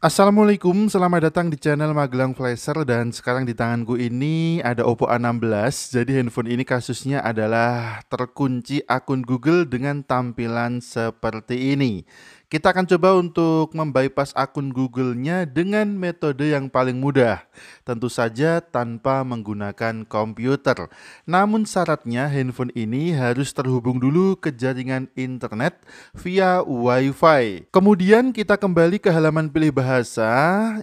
Assalamualaikum, selamat datang di channel Magelang Flasher dan sekarang di tanganku ini ada Oppo A16 Jadi handphone ini kasusnya adalah terkunci akun Google dengan tampilan seperti ini kita akan coba untuk membypass akun Google-nya dengan metode yang paling mudah, tentu saja tanpa menggunakan komputer. Namun syaratnya handphone ini harus terhubung dulu ke jaringan internet via Wi-Fi. Kemudian kita kembali ke halaman pilih bahasa.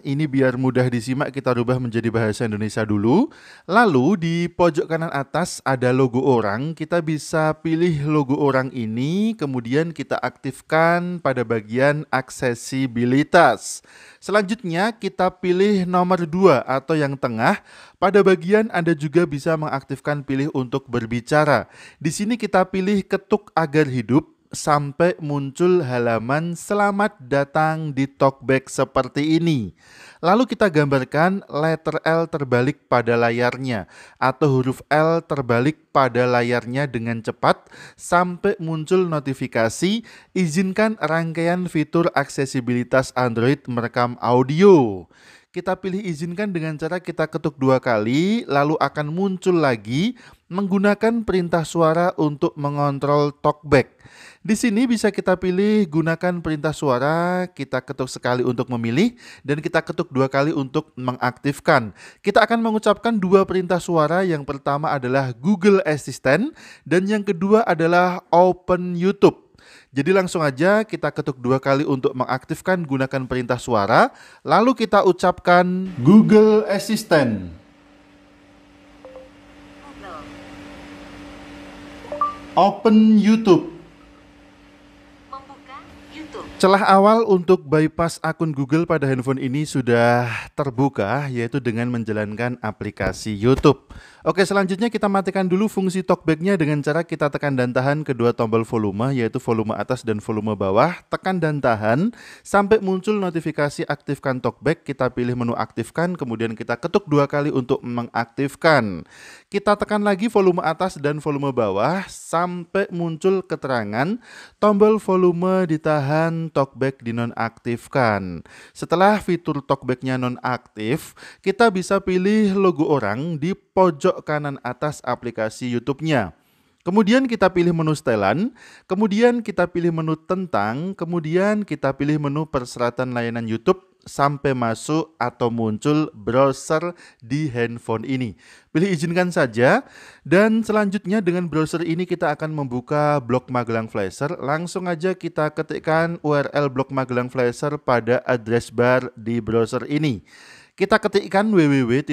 Ini biar mudah disimak kita rubah menjadi bahasa Indonesia dulu. Lalu di pojok kanan atas ada logo orang. Kita bisa pilih logo orang ini kemudian kita aktifkan pada bagian bagian aksesibilitas. Selanjutnya kita pilih nomor 2 atau yang tengah. Pada bagian Anda juga bisa mengaktifkan pilih untuk berbicara. Di sini kita pilih ketuk agar hidup sampai muncul halaman selamat datang di talkback seperti ini. Lalu kita gambarkan letter L terbalik pada layarnya atau huruf L terbalik pada layarnya dengan cepat sampai muncul notifikasi izinkan rangkaian fitur aksesibilitas Android merekam audio kita pilih izinkan dengan cara kita ketuk dua kali, lalu akan muncul lagi menggunakan perintah suara untuk mengontrol talkback. Di sini bisa kita pilih gunakan perintah suara, kita ketuk sekali untuk memilih, dan kita ketuk dua kali untuk mengaktifkan. Kita akan mengucapkan dua perintah suara, yang pertama adalah Google Assistant, dan yang kedua adalah Open YouTube. Jadi langsung aja kita ketuk dua kali untuk mengaktifkan gunakan perintah suara, lalu kita ucapkan Google Assistant. Open YouTube. Membuka YouTube. Celah awal untuk bypass akun Google pada handphone ini sudah terbuka, yaitu dengan menjalankan aplikasi YouTube. Oke, selanjutnya kita matikan dulu fungsi talkbacknya dengan cara kita tekan dan tahan kedua tombol volume, yaitu volume atas dan volume bawah. Tekan dan tahan sampai muncul notifikasi aktifkan talkback. Kita pilih menu aktifkan, kemudian kita ketuk dua kali untuk mengaktifkan. Kita tekan lagi volume atas dan volume bawah sampai muncul keterangan tombol volume ditahan, talkback dinonaktifkan. Setelah fitur talkbacknya nonaktif, kita bisa pilih logo orang di pojok pojok kanan atas aplikasi YouTube-nya. Kemudian kita pilih menu setelan, kemudian kita pilih menu tentang, kemudian kita pilih menu perseratan layanan YouTube sampai masuk atau muncul browser di handphone ini. Pilih izinkan saja dan selanjutnya dengan browser ini kita akan membuka blog Magelang Flasher. Langsung aja kita ketikkan URL blog Magelang Flasher pada address bar di browser ini. Kita ketikkan www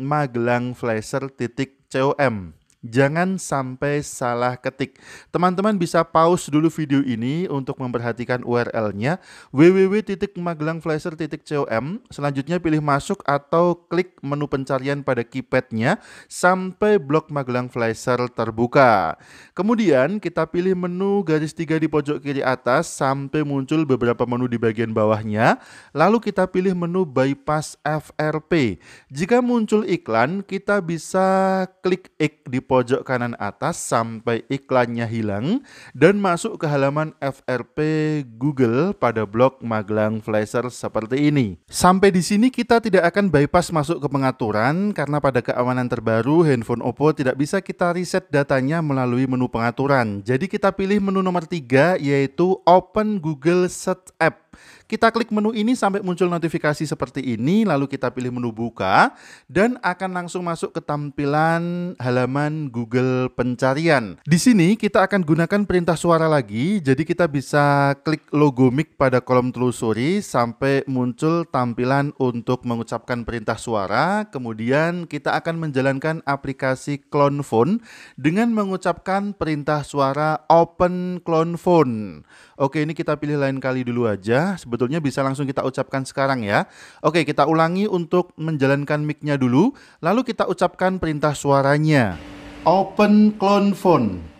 Magelangflasher.com Jangan sampai salah ketik. Teman-teman bisa pause dulu video ini untuk memperhatikan URL-nya www.magelangflasher.com. Selanjutnya pilih masuk atau klik menu pencarian pada keypadnya sampai blog Magelang Flasher terbuka. Kemudian kita pilih menu garis tiga di pojok kiri atas sampai muncul beberapa menu di bagian bawahnya. Lalu kita pilih menu bypass FRP. Jika muncul iklan, kita bisa klik X di pojok kanan atas sampai iklannya hilang dan masuk ke halaman FRP Google pada blog Magelang Flasher seperti ini. Sampai di sini kita tidak akan bypass masuk ke pengaturan karena pada keamanan terbaru handphone Oppo tidak bisa kita reset datanya melalui menu pengaturan. Jadi kita pilih menu nomor 3 yaitu Open Google Search App kita klik menu ini sampai muncul notifikasi seperti ini, lalu kita pilih menu buka, dan akan langsung masuk ke tampilan halaman Google pencarian. Di sini kita akan gunakan perintah suara lagi, jadi kita bisa klik logo mic pada kolom telusuri sampai muncul tampilan untuk mengucapkan perintah suara, kemudian kita akan menjalankan aplikasi clone phone dengan mengucapkan perintah suara open clone phone. Oke, ini kita pilih lain kali dulu aja sebetulnya bisa langsung kita ucapkan sekarang ya. Oke, kita ulangi untuk menjalankan mic-nya dulu, lalu kita ucapkan perintah suaranya. Open clone phone.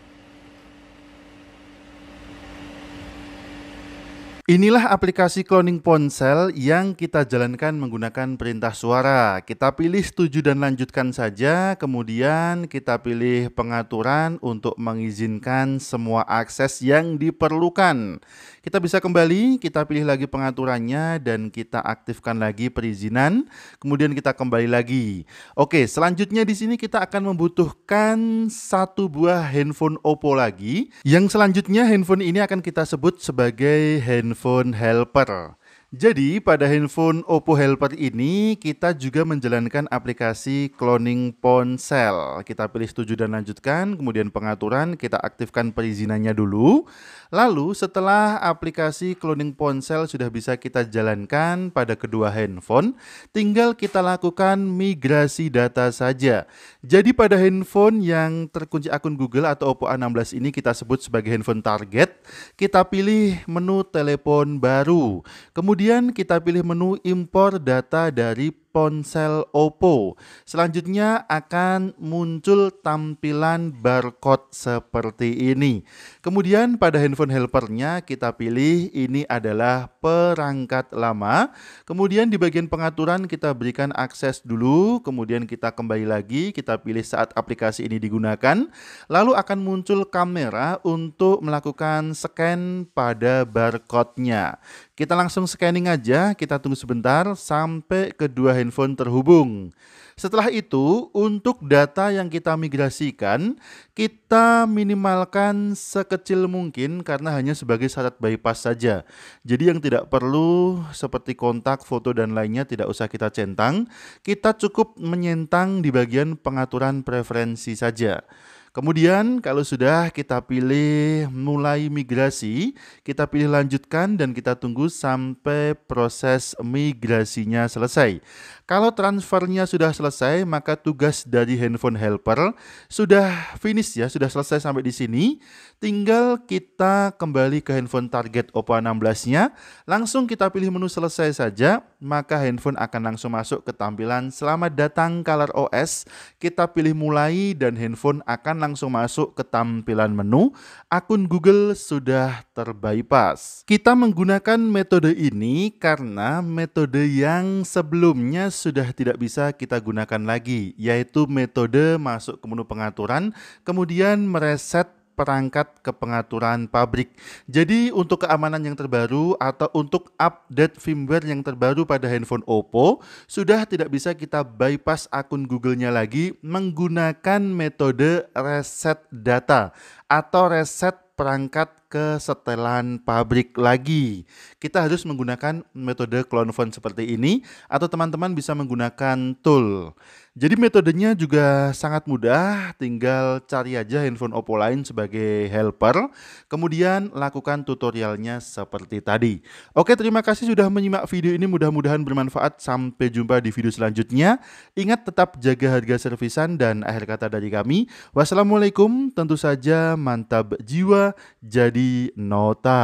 Inilah aplikasi cloning ponsel yang kita jalankan menggunakan perintah suara. Kita pilih setuju dan lanjutkan saja, kemudian kita pilih pengaturan untuk mengizinkan semua akses yang diperlukan. Kita bisa kembali, kita pilih lagi pengaturannya dan kita aktifkan lagi perizinan, kemudian kita kembali lagi. Oke, selanjutnya di sini kita akan membutuhkan satu buah handphone Oppo lagi. Yang selanjutnya handphone ini akan kita sebut sebagai handphone Phone helper jadi pada handphone Oppo Helper ini kita juga menjalankan aplikasi cloning ponsel. Kita pilih setuju dan lanjutkan, kemudian pengaturan kita aktifkan perizinannya dulu. Lalu setelah aplikasi cloning ponsel sudah bisa kita jalankan pada kedua handphone, tinggal kita lakukan migrasi data saja. Jadi pada handphone yang terkunci akun Google atau Oppo A16 ini kita sebut sebagai handphone target, kita pilih menu telepon baru. Kemudian Kemudian kita pilih menu impor data dari ponsel Oppo. Selanjutnya akan muncul tampilan barcode seperti ini. Kemudian pada handphone helpernya kita pilih ini adalah perangkat lama. Kemudian di bagian pengaturan kita berikan akses dulu, kemudian kita kembali lagi, kita pilih saat aplikasi ini digunakan. Lalu akan muncul kamera untuk melakukan scan pada barcode-nya. Kita langsung scanning aja, kita tunggu sebentar sampai kedua handphone terhubung. Setelah itu, untuk data yang kita migrasikan, kita minimalkan sekecil mungkin karena hanya sebagai syarat bypass saja. Jadi yang tidak perlu seperti kontak, foto, dan lainnya tidak usah kita centang. Kita cukup menyentang di bagian pengaturan preferensi saja. Kemudian kalau sudah kita pilih mulai migrasi, kita pilih lanjutkan dan kita tunggu sampai proses migrasinya selesai. Kalau transfernya sudah selesai, maka tugas dari handphone helper sudah finish ya, sudah selesai sampai di sini. Tinggal kita kembali ke handphone target Oppo A16-nya, langsung kita pilih menu selesai saja maka handphone akan langsung masuk ke tampilan selamat datang color OS. Kita pilih mulai dan handphone akan langsung masuk ke tampilan menu. Akun Google sudah terbypass. Kita menggunakan metode ini karena metode yang sebelumnya sudah tidak bisa kita gunakan lagi, yaitu metode masuk ke menu pengaturan, kemudian mereset perangkat kepengaturan pabrik. Jadi untuk keamanan yang terbaru atau untuk update firmware yang terbaru pada handphone Oppo, sudah tidak bisa kita bypass akun Google-nya lagi menggunakan metode reset data atau reset perangkat ke setelan pabrik lagi. Kita harus menggunakan metode clone font seperti ini atau teman-teman bisa menggunakan tool. Jadi metodenya juga sangat mudah, tinggal cari aja handphone Oppo lain sebagai helper, kemudian lakukan tutorialnya seperti tadi. Oke, terima kasih sudah menyimak video ini, mudah-mudahan bermanfaat. Sampai jumpa di video selanjutnya. Ingat tetap jaga harga servisan dan akhir kata dari kami. Wassalamualaikum, tentu saja mantap jiwa, jadi di nota.